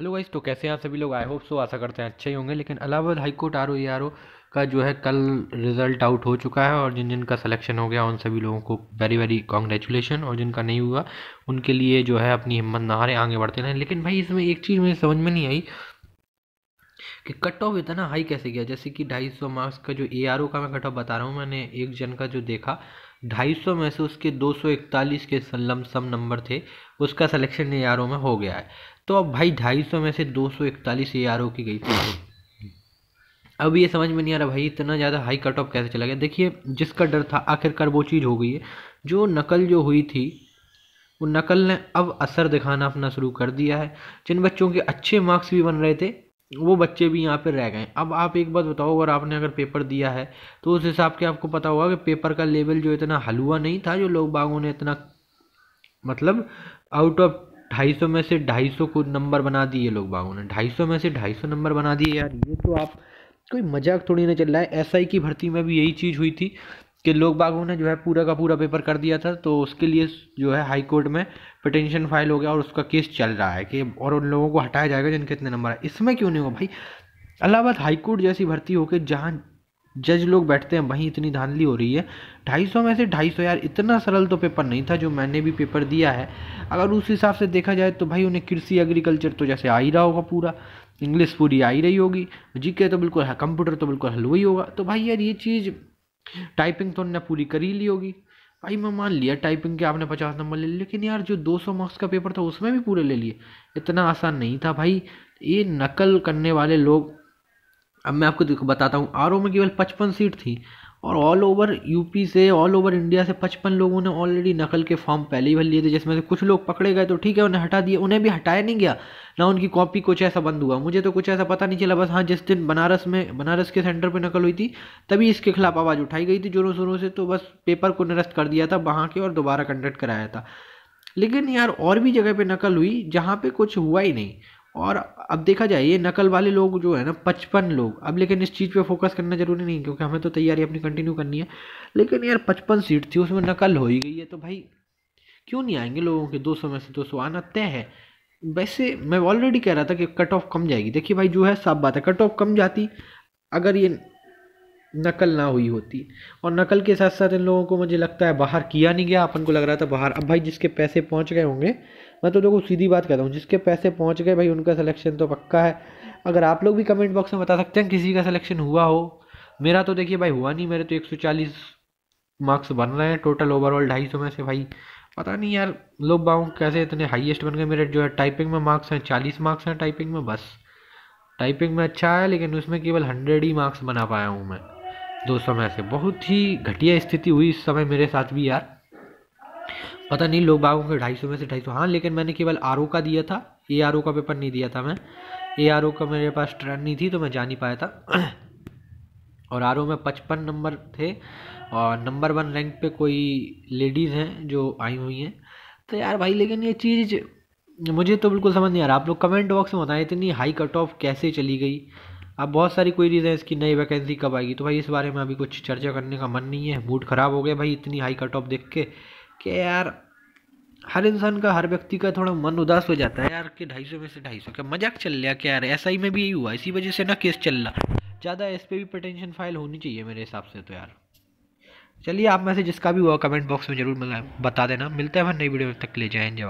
hello guys तो कैसे हैं सभी लोग आई होप सो आशा करते हैं अच्छे ही होंगे लेकिन Allahabad high court R O का जो है कल रिज़ल्ट आउट हो चुका है और जिन जिन का सिलेक्शन हो गया उन सभी लोगों को वेरी वेरी कॉन्ग्रेचुलेशन और जिनका नहीं हुआ उनके लिए जो है अपनी हिम्मत नहारे आगे बढ़ते रहें लेकिन भाई इसमें एक चीज़ मुझे समझ में नहीं आई कि कट ऑफ इतना हाई कैसे गया जैसे कि 250 मार्क्स का जो ए का मैं कट ऑफ बता रहा हूँ मैंने एक जन का जो देखा 250 में से उसके 241 के सलम सम नंबर थे उसका सिलेक्शन ए में हो गया है तो अब भाई 250 में से 241 ए की गई थी अब ये समझ में नहीं आ रहा भाई इतना ज़्यादा हाई कट ऑफ कैसे चला गया देखिए जिसका डर था आखिरकार वो चीज़ हो गई है जो नकल जो हुई थी वो नकल ने अब असर दिखाना अपना शुरू कर दिया है जिन बच्चों के अच्छे मार्क्स भी बन रहे थे वो बच्चे भी यहाँ पर रह गए अब आप एक बात बताओ अगर आपने अगर पेपर दिया है तो उस हिसाब के आपको पता होगा कि पेपर का लेवल जो इतना हलवा नहीं था जो लोग बागों ने इतना मतलब आउट ऑफ ढाई सौ में से ढाई सौ को नंबर बना दिए लोग बागों ने ढाई सौ में से ढाई सौ नंबर बना दिए यार ये तो आप कोई मजाक थोड़ी ना चल रहा है एस की भर्ती में भी यही चीज़ हुई थी कि लोग बागों ने जो है पूरा का पूरा पेपर कर दिया था तो उसके लिए जो है हाई कोर्ट में पटेंशन फाइल हो गया और उसका केस चल रहा है कि और उन लोगों को हटाया जाएगा जिनके इतने नंबर आए इसमें क्यों नहीं हो भाई अलाहाबाद हाई कोर्ट जैसी भर्ती होकर जहाँ जज लोग बैठते हैं वहीं इतनी धांधली हो रही है ढाई सौ में से ढाई सौ यार इतना सरल तो पेपर नहीं था जो मैंने भी पेपर दिया है अगर उस हिसाब से देखा जाए तो भाई उन्हें कृषि एग्रीकल्चर तो जैसे आ ही रहा होगा पूरा इंग्लिश पूरी आ ही रही होगी जी के तो बिल्कुल कंप्यूटर तो बिल्कुल हलवा ही होगा तो भाई यार ये चीज़ टाइपिंग तो उनने पूरी कर ही ली होगी भाई मैं मान लिया टाइपिंग के आपने पचास नंबर ले लिए लेकिन यार जो दो सौ मार्क्स का पेपर था उसमें भी पूरे ले लिए इतना आसान नहीं था भाई ये नकल करने वाले लोग अब मैं आपको बताता हूँ आर में केवल पचपन सीट थी और ऑल ओवर यूपी से ऑल ओवर इंडिया से पचपन लोगों ने ऑलरेडी नकल के फॉर्म पहले ही भर लिए थे जिसमें से कुछ लोग पकड़े गए तो ठीक है उन्हें हटा दिए उन्हें भी हटाया नहीं गया ना उनकी कॉपी कुछ ऐसा बंद हुआ मुझे तो कुछ ऐसा पता नहीं चला बस हाँ जिस दिन बनारस में बनारस के सेंटर पर नकल हुई थी तभी इसके खिलाफ आवाज़ उठाई गई थी जोरों शोरों से तो बस पेपर को निरस्त कर दिया था वहाँ के और दोबारा कंडक्ट कराया था लेकिन यार और भी जगह पर नकल हुई जहाँ पर कुछ हुआ ही नहीं और अब देखा जाए ये नकल वाले लोग जो है ना पचपन लोग अब लेकिन इस चीज़ पे फोकस करना ज़रूरी नहीं क्योंकि हमें तो तैयारी अपनी कंटिन्यू करनी है लेकिन यार पचपन सीट थी उसमें नकल हो ही गई है तो भाई क्यों नहीं आएंगे लोगों के दो सौ में से दो सौ आना तय है वैसे मैं ऑलरेडी कह रहा था कि कट ऑफ कम जाएगी देखिए भाई जो है साफ बात है कट ऑफ कम जाती अगर ये नकल ना हुई होती और नकल के साथ साथ इन लोगों को मुझे लगता है बाहर किया नहीं गया अपन को लग रहा था बाहर अब भाई जिसके पैसे पहुंच गए होंगे मैं तो देखो सीधी बात कहता हूँ जिसके पैसे पहुँच गए भाई उनका सिलेक्शन तो पक्का है अगर आप लोग भी कमेंट बॉक्स में बता सकते हैं किसी का सिलेक्शन हुआ हो मेरा तो देखिए भाई हुआ नहीं मेरे तो एक मार्क्स बन रहे हैं टोटल ओवरऑल ढाई सौ में से भाई पता नहीं यार लोग बाहू कैसे इतने हाईएस्ट बन गए मेरे जो है टाइपिंग में मार्क्स हैं चालीस मार्क्स हैं टाइपिंग में बस टाइपिंग में अच्छा है लेकिन उसमें केवल हंड्रेड ही मार्क्स बना पाया हूँ मैं दो सौ में से बहुत ही घटिया स्थिति हुई इस समय मेरे साथ भी यार पता नहीं लोग बागों के ढाई सौ में से ढाई सौ हाँ लेकिन मैंने केवल आर का दिया था ए आर का पेपर नहीं दिया था मैं ए आर का मेरे पास ट्रेन नहीं थी तो मैं जा नहीं पाया था और आर में पचपन नंबर थे और नंबर वन रैंक पे कोई लेडीज़ हैं जो आई हुई हैं तो यार भाई लेकिन ये चीज़ मुझे तो बिल्कुल समझ नहीं आ रहा आप लोग कमेंट बॉक्स में बताएं इतनी हाई कट ऑफ कैसे चली गई अब बहुत सारी रीजन है इसकी नई वैकेंसी कब आएगी तो भाई इस बारे में अभी कुछ चर्चा करने का मन नहीं है मूड ख़राब हो गया भाई इतनी हाई कट ऑफ देख के कि यार हर इंसान का हर व्यक्ति का थोड़ा मन उदास हो जाता है यार कि ढाई सौ में से ढाई सौ क्या मजाक चल रहा क्या यार ही में भी यही हुआ इसी वजह से ना केस चल रहा ज़्यादा इस पर भी पटेंशन फाइल होनी चाहिए मेरे हिसाब से तो यार चलिए आप में से जिसका भी हुआ कमेंट बॉक्स में जरूर मतलब बता देना मिलता है हर नई वीडियो तक ले जाए जवाब